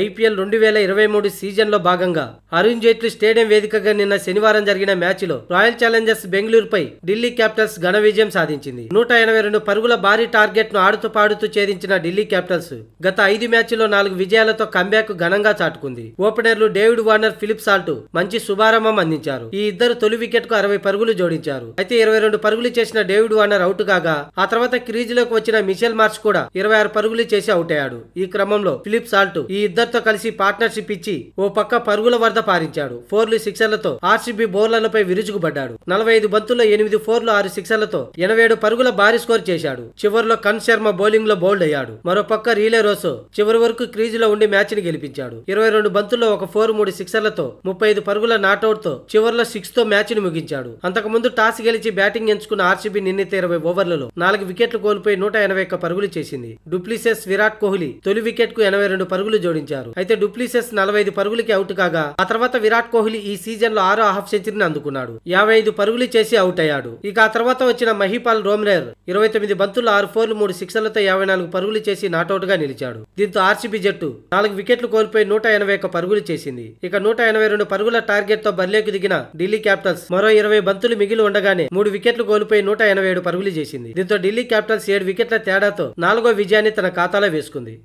IPL రెండు వేల ఇరవై మూడు సీజన్లో భాగంగా అరుణ్ జైట్లీ స్టేడియం వేదికగా నిన్న శనివారం జరిగిన మ్యాచ్లో రాయల్ ఛాలెంజర్స్ బెంగళూరుపై ఢిల్లీ క్యాపిటల్స్ ఘన విజయం సాధించింది నూట ఎనభై రెండు పరుగుల భారీ టార్గెట్ను ఆడుతూ పాడుతూ ఛేదించిన ఢిల్లీ క్యాపిటల్స్ గత ఐదు లో నాలుగు విజయాలతో కంబ్యాక్ ఘనంగా చాటుకుంది ఓపెనర్లు డేవిడ్ వార్నర్ ఫిలిప్ సాల్ట్ మంచి శుభారంభం అందించారు ఈ ఇద్దరు తొలి వికెట్కు అరవై పరుగులు జోడించారు అయితే ఇరవై రెండు పరుగులు చేసిన డేవిడ్ వార్నర్ అవుట్ కాగా ఆ తర్వాత క్రీజ్లోకి వచ్చిన మిషెల్ మార్చ్ కూడా ఇరవై ఆరు పరుగులు చేసి అవుట్ అయ్యాడు ఈ క్రమంలో ఫిలిప్ సాల్ట్ ఈ ఇద్దరితో కలిసి పార్ట్నర్షిప్ ఇచ్చి ఓ పక్క పరుగుల వరద పారించాడు ఫోర్లు సిక్సర్లతో ఆర్సీబీ బౌలర్లపై విరుచుకుపడ్డాడు నలభై ఐదు బంతుల ఎనిమిది ఫోర్లు ఆరు సిక్సర్లతో ఎనభై ఏడు పరుగుల భారీ స్కోర్ చేశాడు చివరిలో కన్ శర్మ బౌలింగ్ లో బౌల్డ్ అయ్యాడు మరో పక్క రీలే రోసో చివరి వరకు క్రీజ్ లో ఉండి మ్యాచ్ ని గెలిపించాడు ఇరవై రెండు బంతుల్లో ఒక ఫోర్ మూడు సిక్సర్లతో ముప్పై ఐదు పరుగుల నాట్అవుట్ తో చివరిలో సిక్స్ తో మ్యాచ్ ని ముగించాడు అంతకుముందు టాస్ గెలిచి బ్యాటింగ్ ఎంచుకున్న ఆర్సీబీ నిన్నీత ఇరవై ఓవర్లలో నాలుగు వికెట్లు కోల్పోయి నూట ఎనభై ఒక్క పరుగులు చేసింది డూప్లిసెస్ విరాట్ కోహ్లీ తొలి వికెట్ కు ఎనభై రెండు పరుగులు జోడించారు సాధించారు అయితే డూప్లిసెస్ నలభై పరుగులకి అవుట్ కాగా ఆ తర్వాత విరాట్ కోహ్లీ ఈ సీజన్ లో ఆరో హాఫ్ సెంచరీని అందుకున్నాడు యాభై ఐదు పరుగులు చేసి అవుట్ అయ్యాడు ఇక ఆ తర్వాత వచ్చిన మహిపాల్ రోమ్రేర్ ఇరవై తొమ్మిది బంతులు ఆరు ఫోర్లు మూడు సిక్సర్లతో యాభై నాలుగు పరుగులు చేసి నాటౌట్ గా నిలిచాడు దీంతో ఆర్సీబీ జట్టు నాలుగు వికెట్లు కోల్పోయి నూట ఎనభై ఒక్క పరుగులు చేసింది ఇక నూట ఎనభై రెండు పరుగుల టార్గెట్ తో బరిలోకి దిగిన ఢిల్లీ క్యాపిటల్స్ మరో ఇరవై బంతులు మిగిలి ఉండగానే మూడు వికెట్లు కోల్పోయి నూట ఎనభై ఏడు పరుగులు చేసింది దీంతో ఢిల్లీ క్యాపిటల్స్ ఏడు వికెట్ల తేడాతో నాలుగో విజయాన్ని తన ఖాతాలో వేసుకుంది